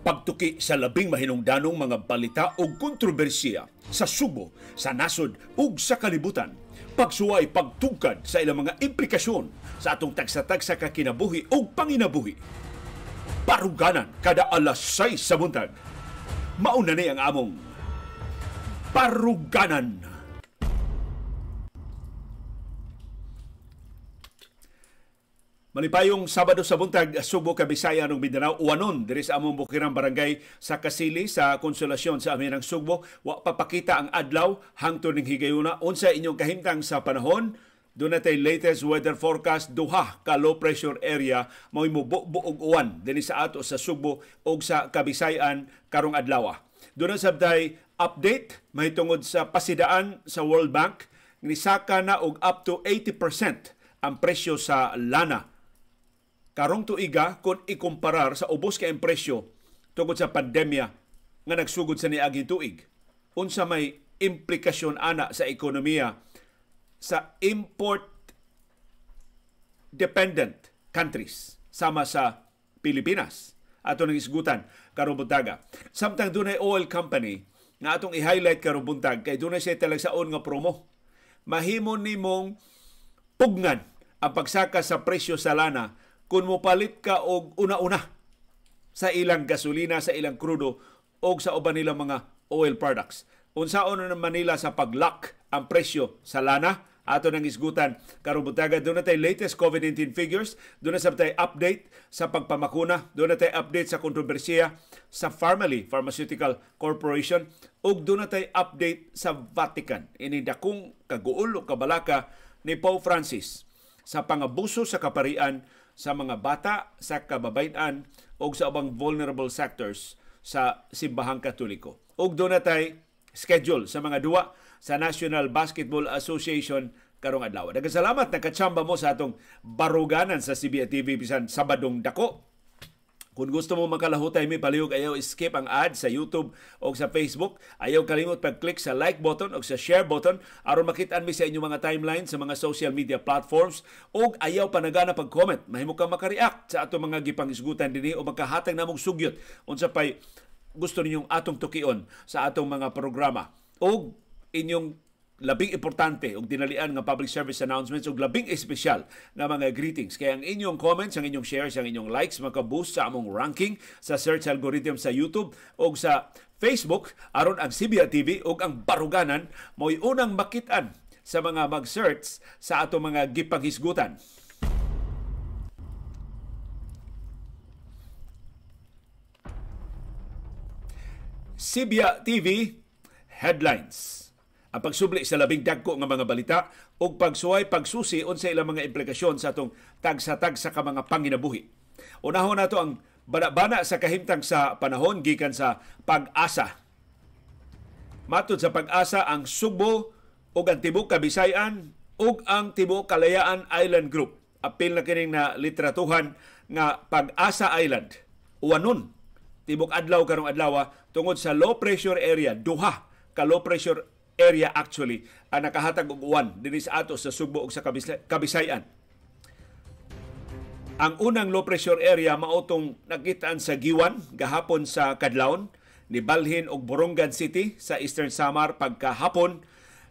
pagtuki sa labing mahinungdanong mga balita o kontrobersiya sa Subo, sa nasod ug sa kalibutan. Pagsuway pagtugkad sa ilang mga implikasyon sa atong tagsatag sa kakinabuhi ug panginabuhi. Paruganan kada alas 6 sa buntag. Mauna ni ang among Paruganan. Malipayong Sabado sa buntag Subo ka Bisaya ng Mindanao uwanon diri sa among bukirang barangay sa Kasili sa Konsolasyon sa amin ng Subo wa papakita ang adlaw hangtod ning higayuna unsa inyong kahimtang sa panahon doon natay latest weather forecast duha ka low pressure area mao mubuog uwan dinhi sa ato sa Subo ug sa Kabisayan karong Adlawa. Doon sabday update mahitungod sa pasidaan sa World Bank nisaka na og up to 80% ang presyo sa lana karong tuiga kung ikomparar sa ubos kay presyo tungod sa pandemya nga nagsugod sa niaging tuig. Unsa may implikasyon ana sa ekonomiya sa import dependent countries sama sa Pilipinas ato nang isgutan karong buntaga samtang dunay oil company nga atong i-highlight karong buntag kay dunay siya talagsaon nga promo mahimo nimong pugnan ang pagsaka sa presyo sa lana kung mopalit ka og una-una sa ilang gasolina, sa ilang krudo o sa uban nila mga oil products. Unsaon na Manila sa paglock ang presyo sa lana ato nang isgutan karong butaga doon na tay latest COVID-19 figures doon na tay update sa pagpamakuna doon na tay update sa kontrobersiya sa Pharmaly Pharmaceutical Corporation ug doon na tay update sa Vatican ini dakong kaguol o kabalaka ni Pope Francis sa pangabuso sa kaparian sa mga bata sa kababayan o sa ubang vulnerable sectors sa simbahang Katoliko. Ug do natay schedule sa mga duwa sa National Basketball Association karong adlaw. Nagkasalamat salamat katsamba mo sa atong baruganan sa CBA TV bisan Sabadong Dako kung gusto mo makalahutay mi palihog ayaw skip ang ad sa YouTube o sa Facebook, ayaw kalimot pag-click sa like button o sa share button aron makita mi sa inyong mga timeline sa mga social media platforms o ayaw panagana pag-comment. Mahimo ka makareact sa ato mga gipangisgutan dinhi o makahatag namong sugyot unsa pay gusto ninyong atong tukion sa atong mga programa o inyong labing importante og dinalian nga public service announcements og labing espesyal na mga greetings. Kaya ang inyong comments, ang inyong shares, ang inyong likes makaboost sa among ranking sa search algorithm sa YouTube og sa Facebook aron ang CBA TV og ang baruganan mo'y unang makitan sa mga mag-search sa ato mga gipanghisgutan. Sibya TV Headlines ang pagsubli sa labing dagko nga mga balita ug pagsuway pagsusi unsa ilang mga implikasyon sa atong tagsa sa ka mga panginabuhi. Unahon nato ang bana-bana sa kahimtang sa panahon gikan sa pag-asa. Matod sa pag-asa ang Subo ug ang tibuok Kabisayan ug ang tibuok Kalayaan Island Group. Apil na kining na literatuhan nga Pag-asa Island. Uwanon tibok adlaw karong Adlawa ah, tungod sa low pressure area duha ka low pressure area actually ang nakahatag og uwan dinhi sa ato sa Subo ug sa Kabisayan. Ang unang low pressure area maotong nakitaan sa Giwan gahapon sa Kadlawon ni Balhin og Borongan City sa Eastern Samar pagkahapon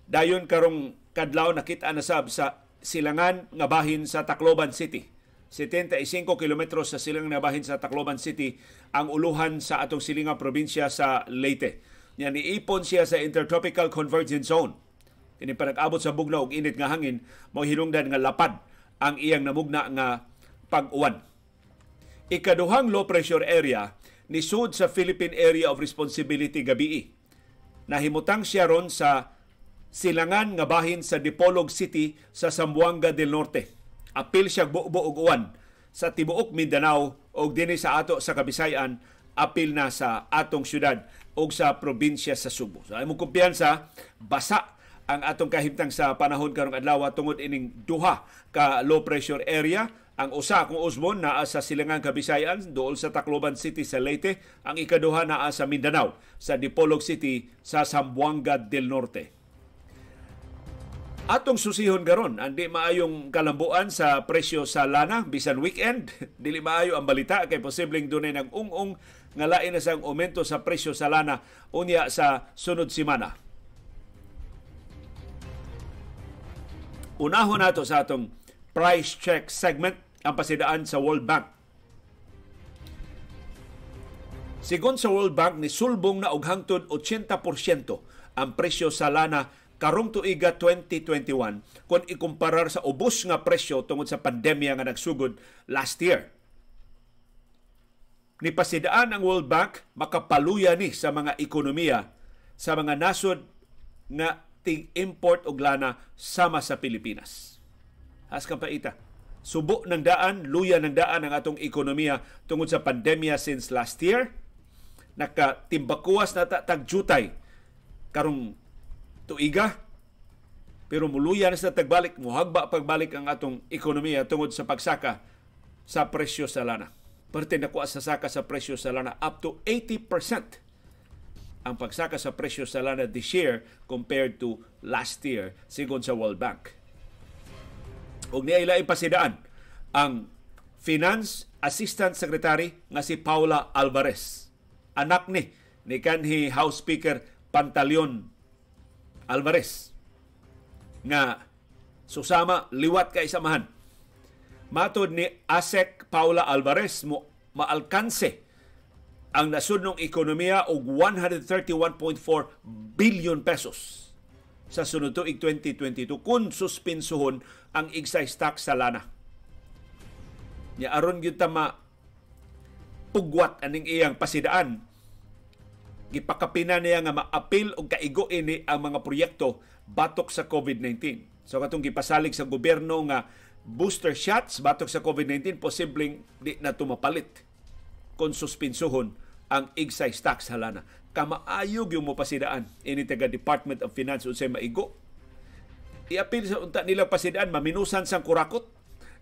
dayon karong kadlaw nakita na sab sa silangan nga bahin sa Tacloban City 75 kilometros sa silangan nga bahin sa Tacloban City ang uluhan sa atong silinga probinsya sa Leyte nga niipon siya sa Intertropical Convergence Zone. Kini pa nag-abot sa bugna og init nga hangin, mao hinungdan nga lapad ang iyang namugna nga pag-uwan. Ikaduhang low pressure area ni sud sa Philippine Area of Responsibility gabii. Nahimutang siya ron sa silangan nga bahin sa Dipolog City sa Zamboanga del Norte. Apil siya buo og uwan sa tibuok Mindanao o dinhi sa ato sa Kabisayan apil na sa atong syudad o sa probinsya sa Subo. So, imong kumpiyansa, basa ang atong kahimtang sa panahon karong adlaw tungod ining duha ka low pressure area ang usa kung Osmon naa sa Silangang Kabisayan dool sa Tacloban City sa Leyte, ang ikaduha naa sa Mindanao sa Dipolog City sa Sambuanga del Norte. Atong susihon garon andi maayong kalambuan sa presyo sa lana bisan weekend, dili maayo ang balita kay posibleng dunay nag-ung-ung nga lain na sang aumento sa presyo sa lana unya sa sunod semana. Unahon nato sa atong price check segment ang pasidaan sa World Bank. Sigon sa World Bank ni sulbong na og hangtod 80% ang presyo sa lana karong tuiga 2021 kung ikumparar sa ubos nga presyo tungod sa pandemya nga nagsugod last year ni pasidaan ang World Bank makapaluya ni sa mga ekonomiya sa mga nasod nga ting import og lana sama sa Pilipinas. Has kang paita. Subo ng daan, luya ng daan ang atong ekonomiya tungod sa pandemya since last year. Nakatimbakuas na tagjutay karong tuiga. Pero muluya na sa tagbalik, muhagba pagbalik ang atong ekonomiya tungod sa pagsaka sa presyo sa lana parte nakuha sa saka sa presyo sa lana up to 80% ang pagsaka sa presyo sa lana this year compared to last year sigon sa World Bank. Ug niya ila ipasidaan ang Finance Assistant Secretary nga si Paula Alvarez. Anak ni ni kanhi House Speaker Pantaleon Alvarez nga susama liwat kay samahan. Matod ni ASEC Paula Alvarez mo maalkanse ang nasunong ekonomiya og 131.4 billion pesos sa sunod tuig 2022 kun suspinsuhon ang excise tax sa lana. Nya aron gyud ta ma pugwat aning iyang pasidaan gipakapina niya nga maapil og kaigo ini ang mga proyekto batok sa COVID-19. So katong gipasalig sa gobyerno nga booster shots batok sa COVID-19 posibleng di na tumapalit kung suspensuhon ang excise tax halana. Kamaayog yung mapasidaan ini taga Department of Finance unsay maigo. Iapil sa unta nila pasidaan maminusan sang kurakot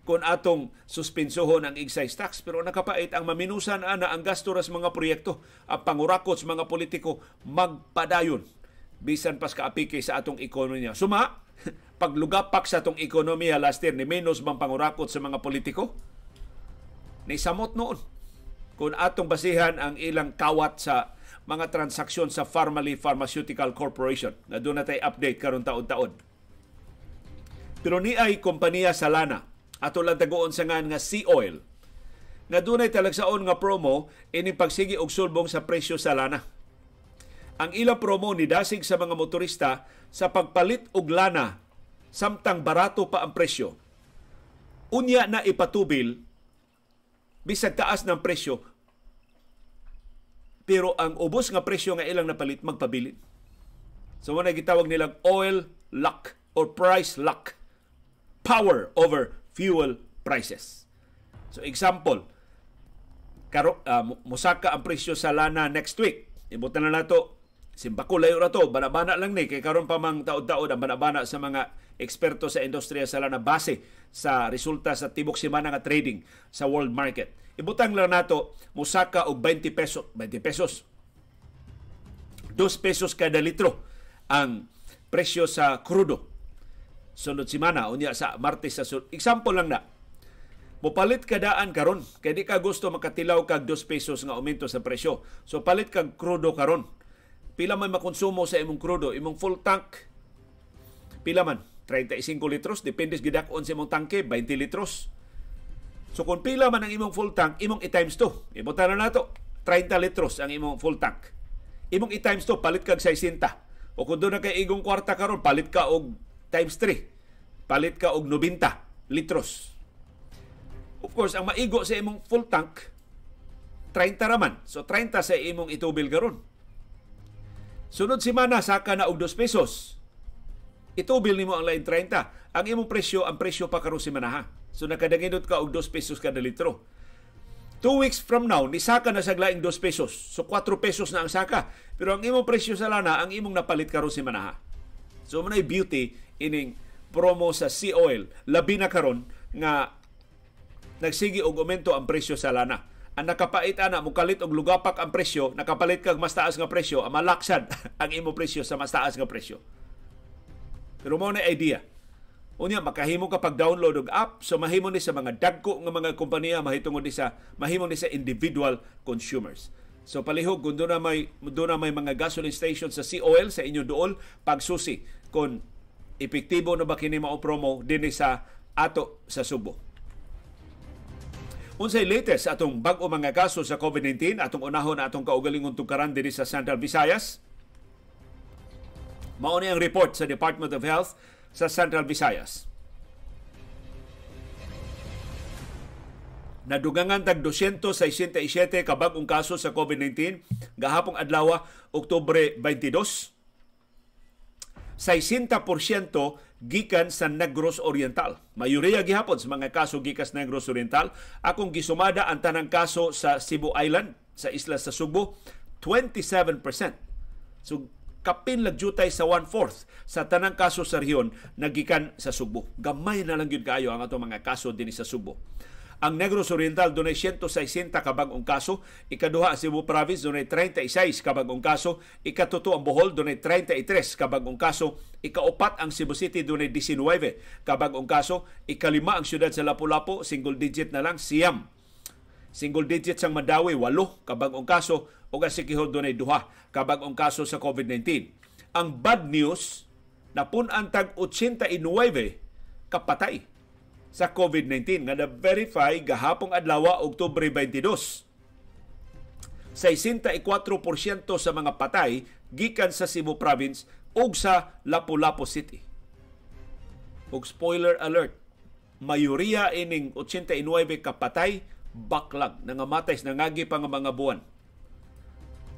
kung atong suspensohon ang excise tax pero nakapait ang maminusan ana ang gasto ras mga proyekto ang pangurakot sa mga politiko magpadayon bisan pas kaapike sa atong ekonomiya. Suma paglugapak sa tong ekonomiya last year ni minus bang pangurakot sa mga politiko? samot noon kung atong basihan ang ilang kawat sa mga transaksyon sa Farmally Pharmaceutical Corporation na doon natay update karon taon-taon. Pero ni ay kompanya sa lana ato lang tagoon sa ngan nga sea oil na dunay talagsaon nga promo ini pagsigi og sulbong sa presyo sa lana. Ang ilang promo ni dasig sa mga motorista sa pagpalit og lana samtang barato pa ang presyo, unya na ipatubil bisag taas ng presyo pero ang ubos nga presyo nga ilang napalit magpabilin. So mo gitawag nilang oil lock or price lock. Power over fuel prices. So example, karo, uh, musaka ang presyo sa lana next week. Ibutan na nato Simbakula ra to, banabana lang ni, kay karon pa mang taod-taod ang banabana sa mga eksperto sa industriya sa lana base sa resulta sa tibok semana nga trading sa world market. Ibutang lang nato musaka og 20 pesos, 20 pesos. 2 pesos kada litro ang presyo sa krudo sunod semana unya sa Martes sa sunod. Example lang na. Mupalit ka daan karon kay di ka gusto makatilaw kag 2 pesos nga aumento sa presyo. So palit kag krudo karon pila man makonsumo sa imong krudo, imong full tank, pila man, 35 litros, depende gidakon sa imong tangke, 20 litros. So kung pila man ang imong full tank, imong i-times 2. Ibuta na nato, 30 litros ang imong full tank. Imong i-times 2, palit kag 60. O kung doon na kay igong kwarta karon palit ka og times 3. Palit ka og 90 litros. Of course, ang maigo sa imong full tank, 30 raman. So 30 sa imong itubil karon Sunod semana saka na og 2 pesos. Itubil nimo ang lain 30. Ang imong presyo, ang presyo pa karon si Manaha. So nakadagindot ka og 2 pesos kada litro. 2 weeks from now, ni saka na sa 2 pesos. So 4 pesos na ang saka. Pero ang imong presyo sa lana, ang imong napalit karon si Manaha. So manay beauty ining promo sa sea oil labi na karon nga nagsigi og aumento ang presyo sa lana ang nakapait ana mo kalit og lugapak ang presyo nakapalit kag mas taas nga presyo ang malaksan ang imo presyo sa mas taas nga presyo pero mo na idea Unya makahimo ka pag download og app so mahimo ni sa mga dagko nga mga kompanya mahitungod ni sa mahimo ni sa individual consumers. So palihog kung doon na may doon na may mga gasoline station sa COL sa inyo dool pagsusi kung epektibo na ba kini mao promo dinhi sa ato sa Subo. Unsay latest atong bag-o mga kaso sa COVID-19 atong unahon atong kaugalingon tugkaran diri sa Central Visayas? Mao ang report sa Department of Health sa Central Visayas. Nadugangan tag 267 ka bag-ong kaso sa COVID-19 gahapong adlaw Oktubre 22. 60% gikan sa Negros Oriental. Mayuriya gihapon sa mga kaso gikas Negros Oriental. Akong gisumada ang tanang kaso sa Cebu Island, sa isla sa Subo, 27%. So kapin lagjutay sa one-fourth sa tanang kaso sa rehiyon nagikan sa Subo. Gamay na lang yun kayo ang ato mga kaso din sa Subo. Ang Negros Oriental dunay 160 ka bag-ong kaso, ikaduha ang Cebu Province dunay 36 ka bag-ong kaso, ikatuto ang Bohol dunay 33 ka bag-ong kaso, ikaapat ang Cebu City dunay 19 ka bag-ong kaso, ikalima ang siyudad sa Lapu-Lapu single digit na lang siyam Single digit sang Mandawi, walo kabagong kaso o ang Sikihod doon ay duha kabagong kaso sa COVID-19. Ang bad news, napun ang tag 89 kapatay sa COVID-19 nga na-verify gahapong adlaw Oktubre 22. 64% sa mga patay gikan sa Cebu Province ug sa Lapu-Lapu City. Ug spoiler alert, mayoriya ining 89 kapatay baklag nangamatay sa nangagi pa nga mga buwan.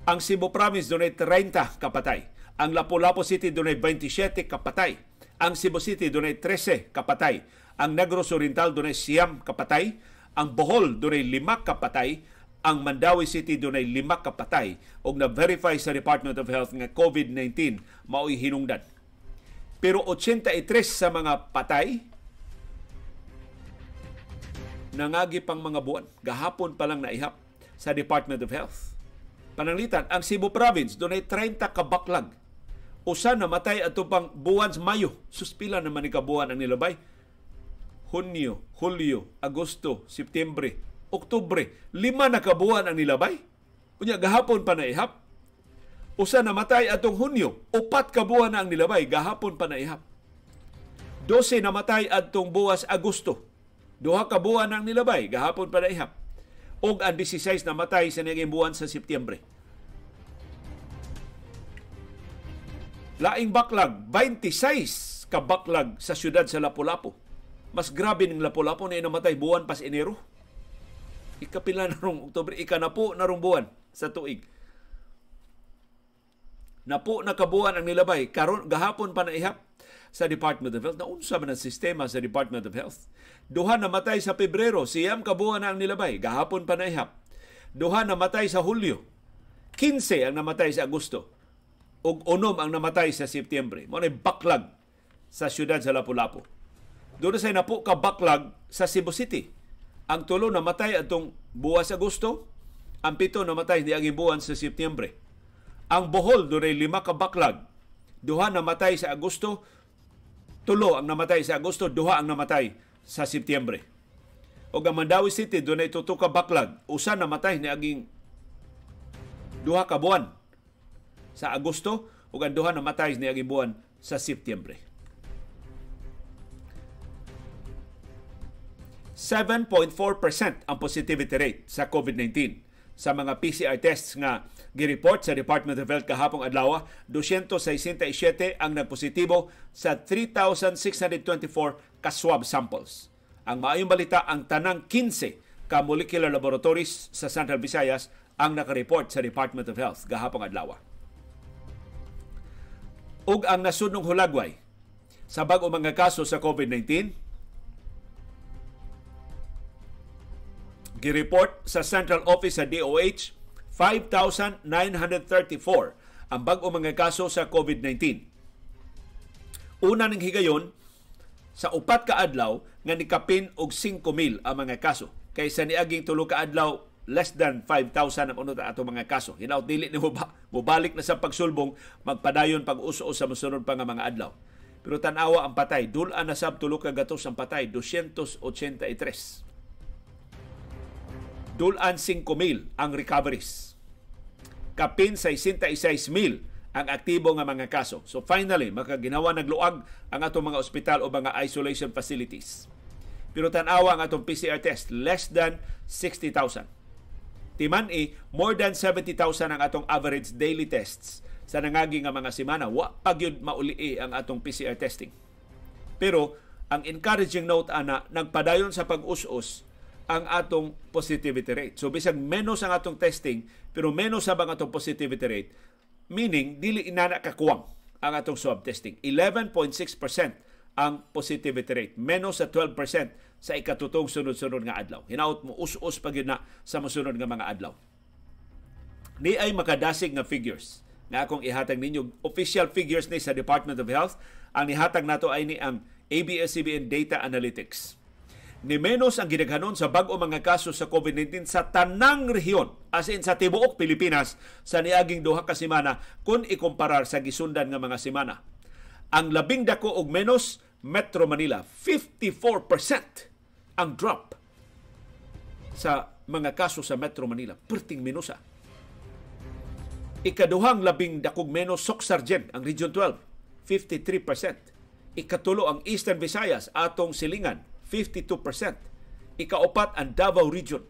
Ang Cebu Province dunay 30 kapatay. Ang Lapu-Lapu City dunay 27 kapatay. Ang Cebu City dunay 13 kapatay. Ang Negros Oriental dunay siyam kapatay, ang Bohol dunay lima kapatay, ang Mandawi City dunay lima kapatay og na-verify sa Department of Health nga COVID-19 mao'y hinungdan. Pero 83 sa mga patay nangagi pang mga buwan. Gahapon pa lang naihap sa Department of Health. Pananglitan, ang Cebu Province dunay 30 kabaklag usa namatay ato pang buwan sa Mayo. Suspila naman ni kabuwan ang nilabay. Hunyo, Hulyo, Agosto, Septembre, Oktubre, lima na kabuan ang nilabay. Unya gahapon pa naihap. Usa namatay atong Hunyo, upat ka buwan na ang nilabay gahapon pa naihap. 12 namatay adtong buwas Agosto. Duha ka buwan ang nilabay gahapon pa naihap. Og ang 16 namatay sa naging buwan sa Septyembre. Laing baklag, 26 ka kabaklag sa siyudad sa Lapu-Lapu. Mas grabe ng Lapu-Lapu na inamatay buwan pas Enero. Ikapila na rong Oktubre, ika na rong buwan sa tuig. Napo na kabuan ang nilabay. Karon gahapon pa na ihap sa Department of Health. Naunsa man ang sistema sa Department of Health. Duha namatay sa Pebrero, siyam kabuan na ang nilabay. Gahapon pa na naihap. Duha namatay sa Hulyo. 15 ang namatay sa Agosto. Ug unom ang namatay sa Setyembre. Mo backlog sa siyudad sa Lapu-Lapu. Doon sa napo ka backlog sa Cebu City. Ang tulo namatay atong buwan sa Agosto, ang pito namatay di buwan sa Setyembre. Ang Bohol doon ay lima ka backlog. Duha namatay sa Agosto, tulo ang namatay sa Agosto, duha ang namatay sa Setyembre. O ang Mandawi City doon ay tuto ka backlog. Usa namatay ni aging duha ka buwan sa Agosto ug ang duha namatay ni aging buwan sa Setyembre. 7.4% ang positivity rate sa COVID-19. Sa mga PCR tests nga gireport sa Department of Health kahapong adlaw, 267 ang nagpositibo sa 3,624 ka-swab samples. Ang maayong balita, ang tanang 15 ka molecular laboratories sa Central Visayas ang nakareport sa Department of Health gahapong adlaw. Ug ang nasunong hulagway sa bag-o mga kaso sa COVID-19, gireport sa Central Office sa DOH 5,934 ang bag-o mga kaso sa COVID-19. Una ng higayon, sa upat ka adlaw nga nikapin og 5,000 ang mga kaso kaysa niaging tulo ka adlaw less than 5,000 ang unod ato mga kaso. Hinaut dili ni muba, mubalik na sa pagsulbong magpadayon pag-uso sa mosunod pa nga mga adlaw. Pero tanawa ang patay, dul-a na sab tulo ka gatos ang patay, 283 dulan 5,000 ang recoveries. Kapin 66,000 ang aktibo nga mga kaso. So finally, makaginawa nagluag ang atong mga ospital o mga isolation facilities. Pero tanawa ang atong PCR test, less than 60,000. Timan i, eh, more than 70,000 ang atong average daily tests sa nangagi nga mga semana. Wa pagyud mauli eh ang atong PCR testing. Pero ang encouraging note ana nagpadayon sa pag-us-us ang atong positivity rate. So bisag menos ang atong testing pero menos sa ang atong positivity rate meaning dili inana kakuwang ang atong swab testing. 11.6% ang positivity rate, menos sa 12% sa ikatutong sunod-sunod nga adlaw. Hinaut mo us-us pa na sa mosunod nga mga adlaw. Ni ay makadasig nga figures na akong ihatag ninyo official figures ni sa Department of Health. Ang ihatag nato ay ni ang ABS-CBN Data Analytics ni menos ang gidaghanon sa bag-o mga kaso sa COVID-19 sa tanang rehiyon as in sa tibuok Pilipinas sa niaging duha ka semana kun ikumparar sa gisundan nga mga semana. Ang labing dako og menos Metro Manila 54% ang drop sa mga kaso sa Metro Manila perting minusa. Ikaduhang labing dakog menos Sok ang Region 12 53%. Ikatulo ang Eastern Visayas atong silingan 52%. Ikaapat ang Davao Region.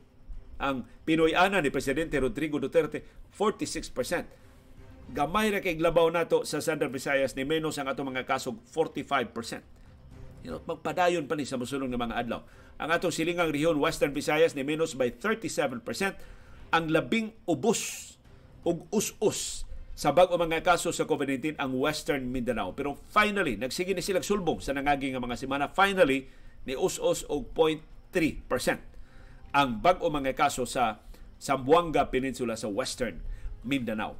Ang Pinoyana ni Presidente Rodrigo Duterte, 46%. Gamay ra kay labaw nato sa Central Visayas ni menos ang ato mga kasog 45%. You know, magpadayon pa ni sa musulong ng mga adlaw. Ang atong silingang rehiyon Western Visayas ni menos by 37%. Ang labing ubos ug us-us sa bago mga kaso sa COVID-19 ang Western Mindanao. Pero finally, nagsige ni silang sulbong sa nangaging mga semana. Finally, ni us-us og 0.3% ang bag-o mga kaso sa Sambuanga Peninsula sa Western Mindanao.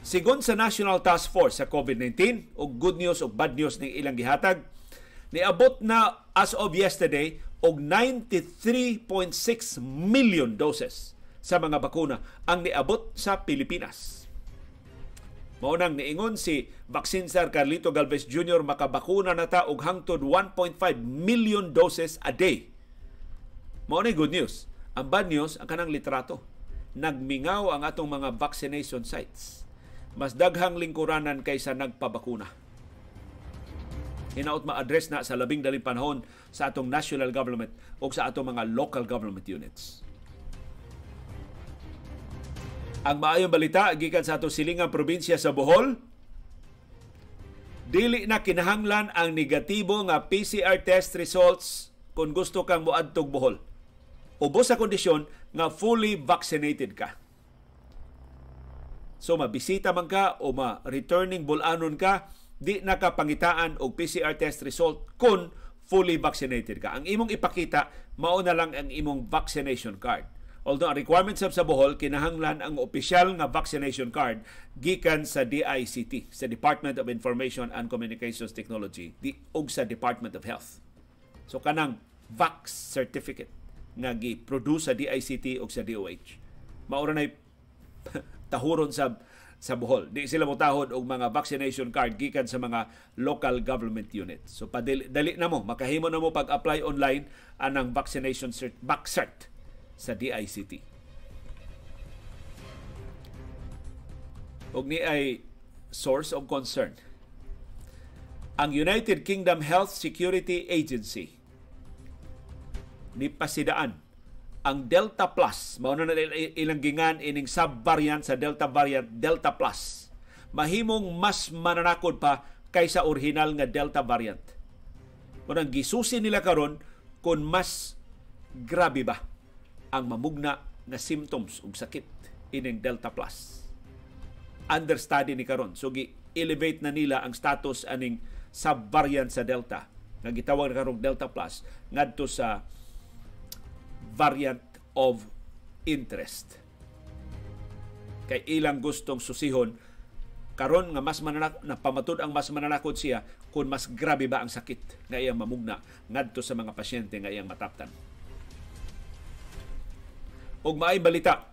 Sigon sa National Task Force sa COVID-19 og good news og bad news ning ilang gihatag, niabot na as of yesterday og 93.6 million doses sa mga bakuna ang niabot sa Pilipinas Mao nang niingon si Vaccine Sir Carlito Galvez Jr. makabakuna na ta og hangtod 1.5 million doses a day. Mao ni good news. Ang bad news ang kanang litrato. Nagmingaw ang atong mga vaccination sites. Mas daghang lingkuranan kaysa nagpabakuna. Hinaot ma-address na sa labing daling panahon sa atong national government o sa atong mga local government units. Ang maayong balita gikan sa ato silingang probinsya sa Bohol, dili na kinahanglan ang negatibo nga PCR test results kung gusto kang moadtog Bohol. Ubos sa kondisyon nga fully vaccinated ka. So mabisita man ka o ma-returning bulanon ka, di nakapangitaan og PCR test result kung fully vaccinated ka. Ang imong ipakita mao na lang ang imong vaccination card. Although ang requirement sa Bohol kinahanglan ang opisyal nga vaccination card gikan sa DICT sa Department of Information and Communications Technology di og sa Department of Health. So kanang vax certificate nga gi-produce sa DICT og sa DOH. Maura na tahuron sa sa Bohol. Di sila mo tahod og mga vaccination card gikan sa mga local government unit. So padali dali na mo makahimo na mo pag-apply online anang vaccination cert, vaccert sa DICT. Ug ni ay source of concern. Ang United Kingdom Health Security Agency ni pasidaan ang Delta Plus, mao na ilang ining sub-variant sa Delta variant Delta Plus. Mahimong mas mananakod pa kaysa original nga Delta variant. ang gisusi nila karon kung mas grabe ba ang mamugna na symptoms ug sakit ining Delta Plus. Understudy ni karon so elevate na nila ang status aning subvariant sa Delta nga gitawag na karong Delta Plus ngadto sa variant of interest. Kay ilang gustong susihon karon nga mas mananak na pamatud ang mas manalakod siya kung mas grabe ba ang sakit nga iyang mamugna ngadto sa mga pasyente nga iyang mataptan og maay balita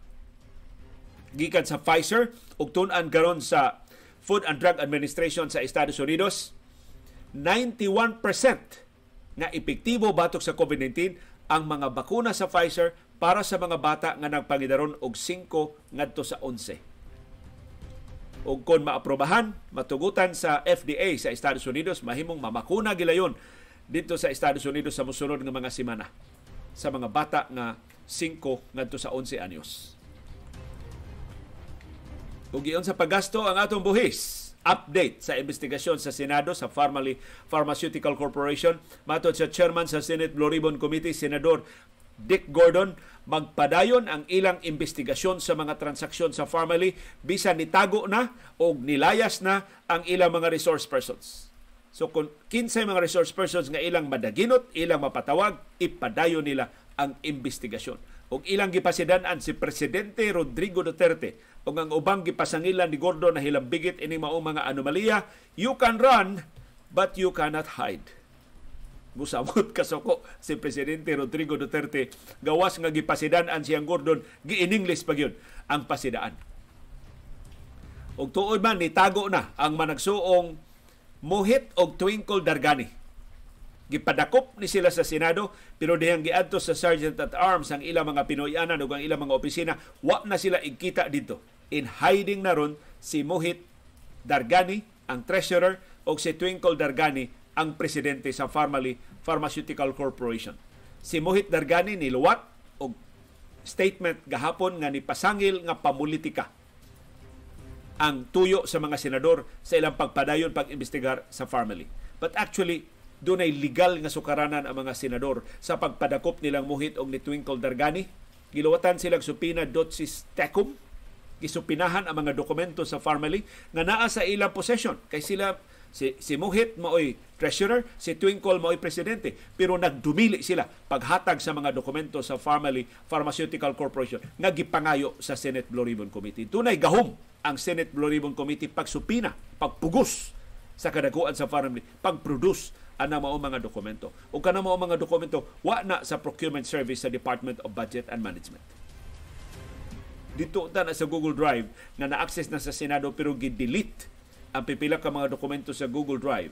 gikan sa Pfizer ug tun-an karon sa Food and Drug Administration sa Estados Unidos 91% nga epektibo batok sa COVID-19 ang mga bakuna sa Pfizer para sa mga bata nga nagpangidaron og 5 ngadto sa 11. Ug kon maaprobahan matugutan sa FDA sa Estados Unidos mahimong mamakuna gilayon dito sa Estados Unidos sa mosunod nga mga semana sa mga bata nga 5 ngadto sa 11 anyos. Ug iyon sa paggasto ang atong buhis. Update sa investigasyon sa Senado sa Pharmaly Pharmaceutical Corporation matod sa chairman sa Senate Blue Ribbon Committee Senador Dick Gordon magpadayon ang ilang investigasyon sa mga transaksyon sa Pharmaly bisan nitago na o nilayas na ang ilang mga resource persons. So kung kinsay mga resource persons nga ilang madaginot, ilang mapatawag, ipadayon nila ang investigasyon. Og ilang gipasidanan si Presidente Rodrigo Duterte ug ang ubang gipasangilan ni Gordo na hilambigit ini mao mga anomalya, you can run but you cannot hide. Musamot kasoko si Presidente Rodrigo Duterte gawas nga gipasidanan siyang Gordon giiningles pag yun ang pasidaan. Og tuod man nitago na ang managsuong muhit og Twinkle Dargani. Gipadakop ni sila sa Senado pero dihang giadto sa Sergeant at Arms ang ilang mga Pinoyanan ug ang ilang mga opisina, wa na sila igkita dito. In hiding na ron si Muhit Dargani ang treasurer o si Twinkle Dargani ang presidente sa Pharmaly Pharmaceutical Corporation. Si Muhit Dargani niluwat og statement gahapon nga ni pasangil nga pamulitika ang tuyo sa mga senador sa ilang pagpadayon pag-imbestigar sa family. But actually, doon ay legal nga sukaranan ang mga senador sa pagpadakop nilang muhit og ni Twinkle Dargani. Gilawatan silang supina dotsis tecum. Gisupinahan ang mga dokumento sa family nga naa sa ilang possession kay sila si, si Muhit maoy treasurer, si Twinkle maoy presidente. Pero nagdumili sila paghatag sa mga dokumento sa family Pharmaceutical Corporation nga gipangayo sa Senate Blue Ribbon Committee. Tunay gahom ang Senate Blue Ribbon Committee pagsupina, pagpugos sa kadakuan sa farm bill, pagproduce ana mao mga dokumento. O kana mao mga dokumento wa na sa procurement service sa Department of Budget and Management. Dito ta na sa Google Drive nga na-access na sa Senado pero gi-delete ang pipila ka mga dokumento sa Google Drive.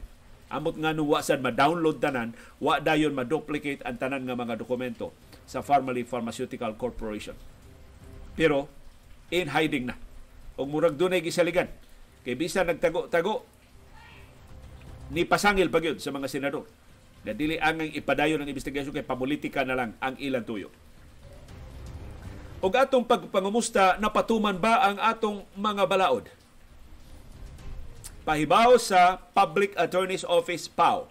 Amot nga nung wasan ma-download tanan, wa dayon ma-duplicate ang tanan nga mga dokumento sa formerly Pharmaceutical Corporation. Pero in hiding na og murag dunay gisaligan. Kay bisan nagtago-tago ni pasangil pa sa mga senador. Na dili ang ipadayon ng investigasyon kay pamulitika na lang ang ilang tuyo. Og atong pagpangumusta napatuman ba ang atong mga balaod? Pahibaw sa Public Attorney's Office PAO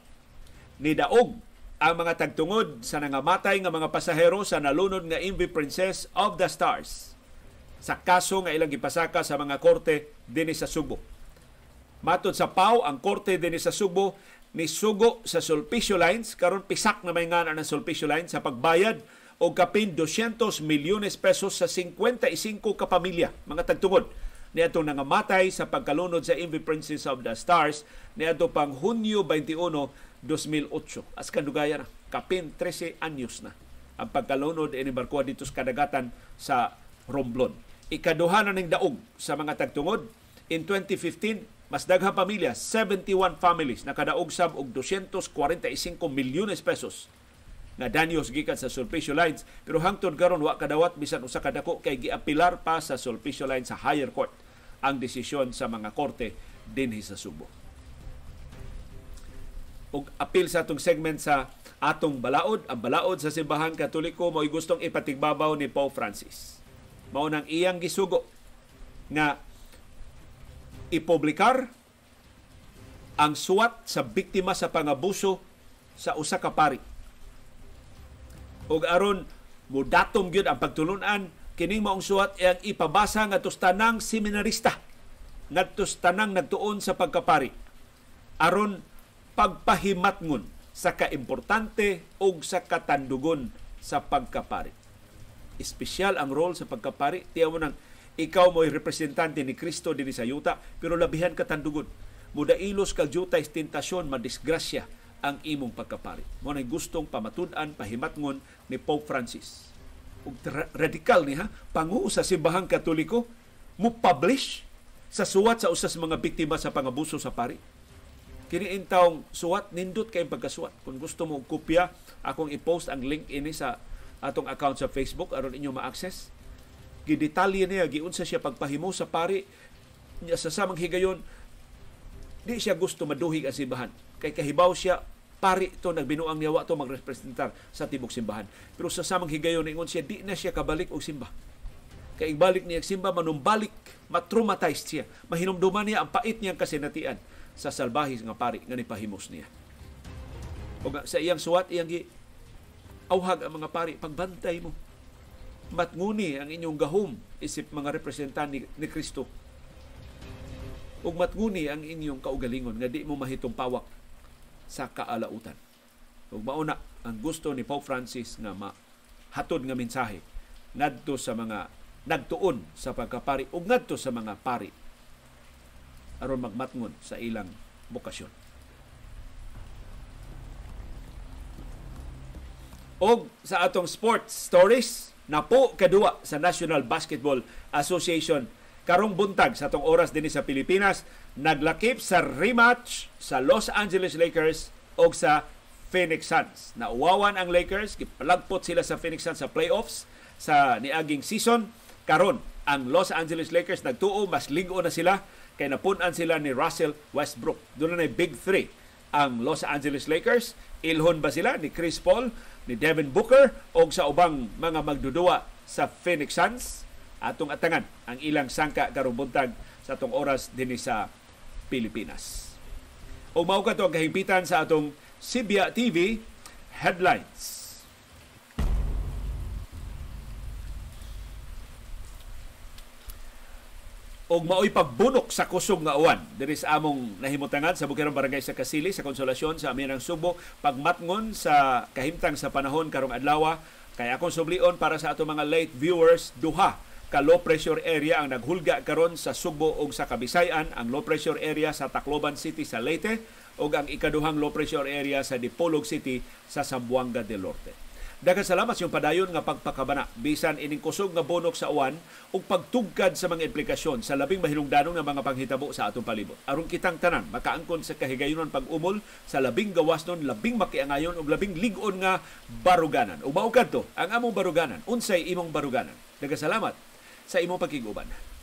ni Daog ang mga tagtungod sa nangamatay nga mga pasahero sa nalunod nga MV Princess of the Stars sa kaso nga ilang gipasaka sa mga korte dinhi sa Subo. Matod sa PAW, ang korte dinhi sa Subo ni sugo sa Sulpicio Lines karon pisak na may ngana ng Sulpicio Lines sa pagbayad og kapin 200 milyones pesos sa 55 kapamilya mga tagtungod niadto nangamatay sa pagkalunod sa MV Princess of the Stars niadto pang Hunyo 21, 2008. As kadugaya na, kapin 13 anyos na ang pagkalunod ini barkuha dito sa kadagatan sa Romblon ikaduha na ng daog sa mga tagtungod. In 2015, mas daghang pamilya, 71 families nakadaog sab og 245 milyones pesos na danyos gikan sa Sulpicio Lines pero hangtod karon wa kadawat bisan usa kadako, kay giapilar pa sa Sulpicio Lines sa higher court ang desisyon sa mga korte dinhi sa Subo. Og apil sa atong segment sa atong balaod, ang balaod sa simbahan katoliko mo'y gustong ipatigbabaw ni Pope Francis mao nang iyang gisugo nga ipublikar ang suwat sa biktima sa pangabuso sa usa ka pari. Ug aron mudatom gyud ang pagtulunan kining maong suwat ang ipabasa nga tanang seminarista ngadto tanang nagtuon sa pagkapari aron pagpahimatngon sa kaimportante ug sa katandugon sa pagkapari espesyal ang role sa pagkapari. Tiyaw mo nang ikaw mo'y representante ni Kristo din sa yuta, pero labihan ka tandugon. Mudailos ka jutay tentasyon, madisgrasya ang imong pagkapari. Mo na'y gustong pamatunan, pahimatngon ni Pope Francis. Ug radikal ni ha, pangu sa simbahang katoliko, mo publish sa suwat sa usas mga biktima sa pangabuso sa pari. Kini intawong suwat nindot kayong pagkasuwat. Kung gusto mo kopya, akong i-post ang link ini sa atong account sa Facebook aron inyo ma-access. Gidetalye niya giunsa siya pagpahimo sa pari sa samang higayon di siya gusto maduhig ang simbahan. Kay kahibaw siya pari to nagbinuang niya wa to magrepresentar sa tibok simbahan. Pero sa samang higayon ingon siya di na siya kabalik og simba. Kay ibalik niya simba manumbalik, matraumatized siya. Mahinomduman niya ang pait niyang kasinatian sa salbahis nga pari nga nipahimos niya. O sa iyang suwat iyang gi Awhag ang mga pari, pagbantay mo. Matnguni ang inyong gahom, isip mga representante ni Kristo. Ug matnguni ang inyong kaugalingon, nga di mo mahitumpawak sa kaalautan. Ug mauna ang gusto ni Pope Francis nga mahatod nga mensahe ngadto sa mga nagtuon sa pagkapari ug ngadto sa mga pari aron magmatngon sa ilang bokasyon. O sa atong sports stories, na po kadua sa National Basketball Association karong buntag sa atong oras dinhi sa Pilipinas naglakip sa rematch sa Los Angeles Lakers o sa Phoenix Suns. Nauwawan ang Lakers, gipalagpot sila sa Phoenix Suns sa playoffs sa niaging season. Karon, ang Los Angeles Lakers nagtuo, mas ligo na sila kay napunan sila ni Russell Westbrook. Doon na big three ang Los Angeles Lakers. Ilhon ba sila ni Chris Paul? ni Devin Booker o sa ubang mga magdudua sa Phoenix Suns. Atong atangan ang ilang sangka karong sa atong oras din sa Pilipinas. O mao ka to ang kahimpitan sa atong Sibya TV headlines. og maoy pagbunok sa kusog nga uwan. diri sa among nahimutangan sa Bukirang Barangay sa Kasili sa Konsolasyon sa Aminang Subo pagmatngon sa kahimtang sa panahon karong adlaw Kaya akong sublion para sa ato mga late viewers duha ka low pressure area ang naghulga karon sa Subo ug sa Kabisayan ang low pressure area sa Tacloban City sa Leyte ug ang ikaduhang low pressure area sa Dipolog City sa Zamboanga del Norte Daghang salamat yung padayon nga pagpakabana bisan ining kusog nga bonok sa uwan ug pagtugkad sa mga implikasyon sa labing mahinungdanong nga mga panghitabo sa atong palibot. Aron kitang tanan makaangkon sa kahigayunan pag-umol sa labing gawasnon, labing makiangayon ug labing ligon nga baruganan. Ug kadto ang among baruganan, unsay imong baruganan. Daghang salamat sa imong pakiguban.